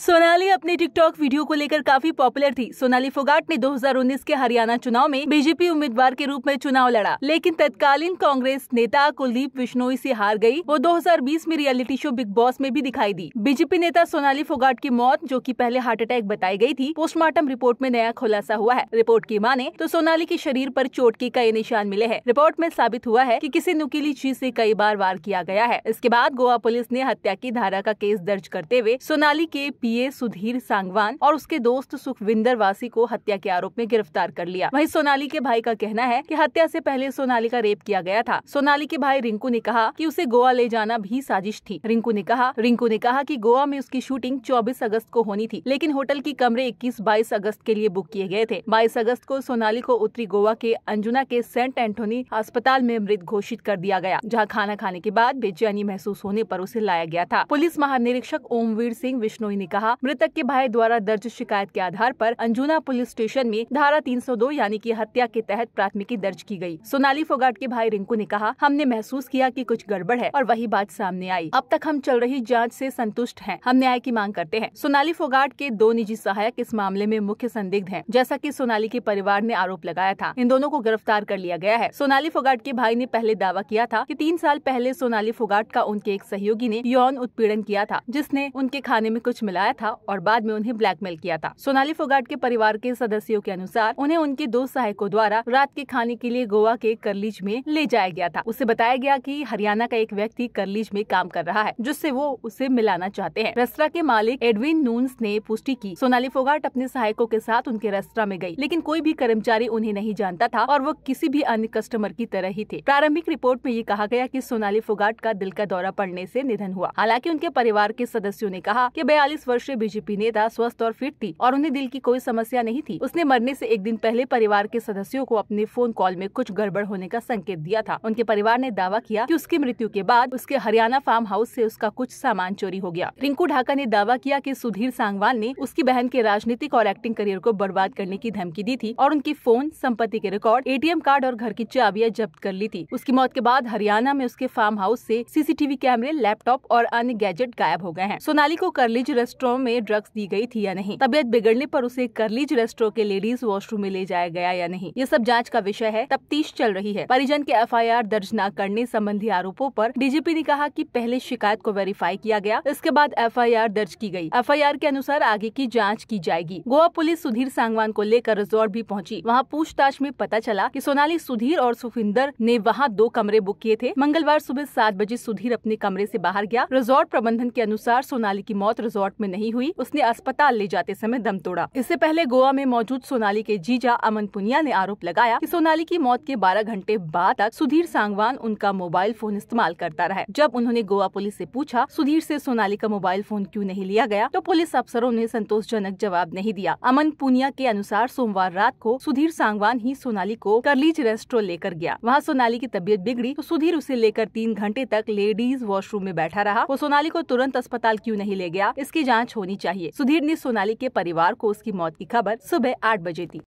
सोनाली अपनी TikTok video को लेकर काफी पॉपुलर थी सोनाली फोगाट ने 2019 के हरियाणा चुनाव में बीजेपी उम्मीदवार के रूप में चुनाव लड़ा लेकिन तत्कालीन कांग्रेस नेता कुलदीप बिश्नोई से हार गई वो 2020 में रियलिटी शो बिग बॉस में भी दिखाई दी बीजेपी नेता सोनाली फोगाट की मौत जो की पहले हार्ट अटैक बताई गयी थी पोस्टमार्टम रिपोर्ट में नया खुलासा हुआ है रिपोर्ट की माने तो सोनाली के शरीर आरोप चोट के कई निशान मिले हैं रिपोर्ट में साबित हुआ है की किसी नुकीली चीज ऐसी कई बार वार किया गया है इसके बाद गोवा पुलिस ने हत्या की धारा का केस दर्ज करते हुए सोनाली के पीए सुधीर सांगवान और उसके दोस्त सुखविंदर वासी को हत्या के आरोप में गिरफ्तार कर लिया वही सोनाली के भाई का कहना है की हत्या ऐसी पहले सोनाली का रेप किया गया था सोनाली के भाई रिंकू ने कहा की उसे गोवा ले जाना भी साजिश थी रिंकू ने कहा रिंकू ने कहा की गोवा में उसकी शूटिंग चौबीस अगस्त को होनी थी लेकिन होटल की कमरे इक्कीस बाईस अगस्त के लिए बुक किए गए थे बाईस अगस्त को सोनाली को उत्तरी गोवा के अंजुना के सेंट एंटोनी अस्पताल में मृत घोषित कर दिया गया जहां खाना खाने के बाद बेचैनी महसूस होने पर उसे लाया गया था पुलिस महानिरीक्षक ओमवीर सिंह विश्नोई ने कहा मृतक के भाई द्वारा दर्ज शिकायत के आधार पर अंजुना पुलिस स्टेशन में धारा 302 यानी कि हत्या के तहत प्राथमिकी दर्ज की गई। सोनाली फोगाट के भाई रिंकू ने कहा हमने महसूस किया कि कुछ गड़बड़ है और वही बात सामने आई अब तक हम चल रही जाँच ऐसी संतुष्ट है हम न्याय की मांग करते हैं सोनाली फोगाट के दो निजी सहायक इस मामले में मुख्य संदिग्ध है जैसा की सोनाली के परिवार ने आरोप लगाया था इन दोनों को गिरफ्तार कर लिया गया है सोनाली फोगाट के भाई ने पहले दावा किया था की तीन साल पहले सोनाली फोगाट का उनके एक सहयोगी ने यौन उत्पीड़न किया था जिसने उनके खाने में कुछ मिला लगाया था और बाद में उन्हें ब्लैकमेल किया था सोनाली फोगाट के परिवार के सदस्यों के अनुसार उन्हें उनके दो सहायकों द्वारा रात के खाने के लिए गोवा के करलीज में ले जाया गया था उसे बताया गया की हरियाणा का एक व्यक्ति करलीज में काम कर रहा है जिससे वो उसे मिलाना चाहते हैं रेस्तरा के मालिक एडविन नून्स ने पुष्टि की सोनाली फोगाट अपने सहायकों के साथ उनके रेस्तरा में गयी लेकिन कोई भी कर्मचारी उन्हें नहीं जानता था और वो किसी भी अन्य कस्टमर की तरह ही थे प्रारंभिक रिपोर्ट में ये कहा गया की सोनाली फोगाट का दिल का दौरा पड़ने ऐसी निधन हुआ हालांकि उनके परिवार के सदस्यों ने कहा की बयालीस वर्षीय बीजेपी नेता स्वस्थ और फिट थी और उन्हें दिल की कोई समस्या नहीं थी उसने मरने से एक दिन पहले परिवार के सदस्यों को अपने फोन कॉल में कुछ गड़बड़ होने का संकेत दिया था उनके परिवार ने दावा किया कि उसकी मृत्यु के बाद उसके हरियाणा फार्म हाउस से उसका कुछ सामान चोरी हो गया रिंकू ढाका ने दावा किया कि सुधीर सांगवाल ने उसकी बहन के राजनीतिक और एक्टिंग करियर को बर्बाद करने की धमकी दी थी और उनकी फोन संपत्ति के रिकॉर्ड एटीएम कार्ड और घर की चाबियां जब्त कर ली थी उसकी मौत के बाद हरियाणा में उसके फार्म हाउस से सीसीटीवी कैमरे लैपटॉप और अन्य गैजेट गायब हो गए हैं सोनाली को लीजिए रेस्ट रेस्टोरों में ड्रग्स दी गई थी या नहीं तबियत बिगड़ने पर उसे करलीज रेस्टोर के लेडीज वॉशरूम में ले जाया गया या नहीं ये सब जांच का विषय है तफ्तीश चल रही है परिजन के एफ दर्ज न करने संबंधी आरोपों पर डीजीपी ने कहा कि पहले शिकायत को वेरीफाई किया गया इसके बाद एफ दर्ज की गयी एफ के अनुसार आगे की जाँच की जाएगी गोवा पुलिस सुधीर सांगवान को लेकर रिजोर्ट भी पहुँची वहाँ पूछताछ में पता चला की सोनाली सुधीर और सुफिंदर ने वहाँ दो कमरे बुक किए थे मंगलवार सुबह सात बजे सुधीर अपने कमरे ऐसी बाहर गया रिजोर्ट प्रबंधन के अनुसार सोनाली की मौत रिजॉर्ट में नहीं हुई उसने अस्पताल ले जाते समय दम तोड़ा इससे पहले गोवा में मौजूद सोनाली के जीजा अमन पुनिया ने आरोप लगाया कि सोनाली की मौत के 12 घंटे बाद तक सुधीर सांगवान उनका मोबाइल फोन इस्तेमाल करता रहा जब उन्होंने गोवा पुलिस ऐसी पूछा सुधीर ऐसी सोनाली का मोबाइल फोन क्यूँ नहीं लिया गया तो पुलिस अफसरों ने संतोष जवाब नहीं दिया अमन पुनिया के अनुसार सोमवार रात को सुधीर सांगवान ही सोनाली को करलीज रेस्टोर लेकर गया वहाँ सोनाली की तबीयत बिगड़ी तो सुधीर उसे लेकर तीन घंटे तक लेडीज वॉशरूम में बैठा रहा वो सोनाली को तुरंत अस्पताल क्यूँ नहीं ले गया इसकी जाँच जांच होनी चाहिए सुधीर ने सोनाली के परिवार को उसकी मौत की खबर सुबह आठ बजे दी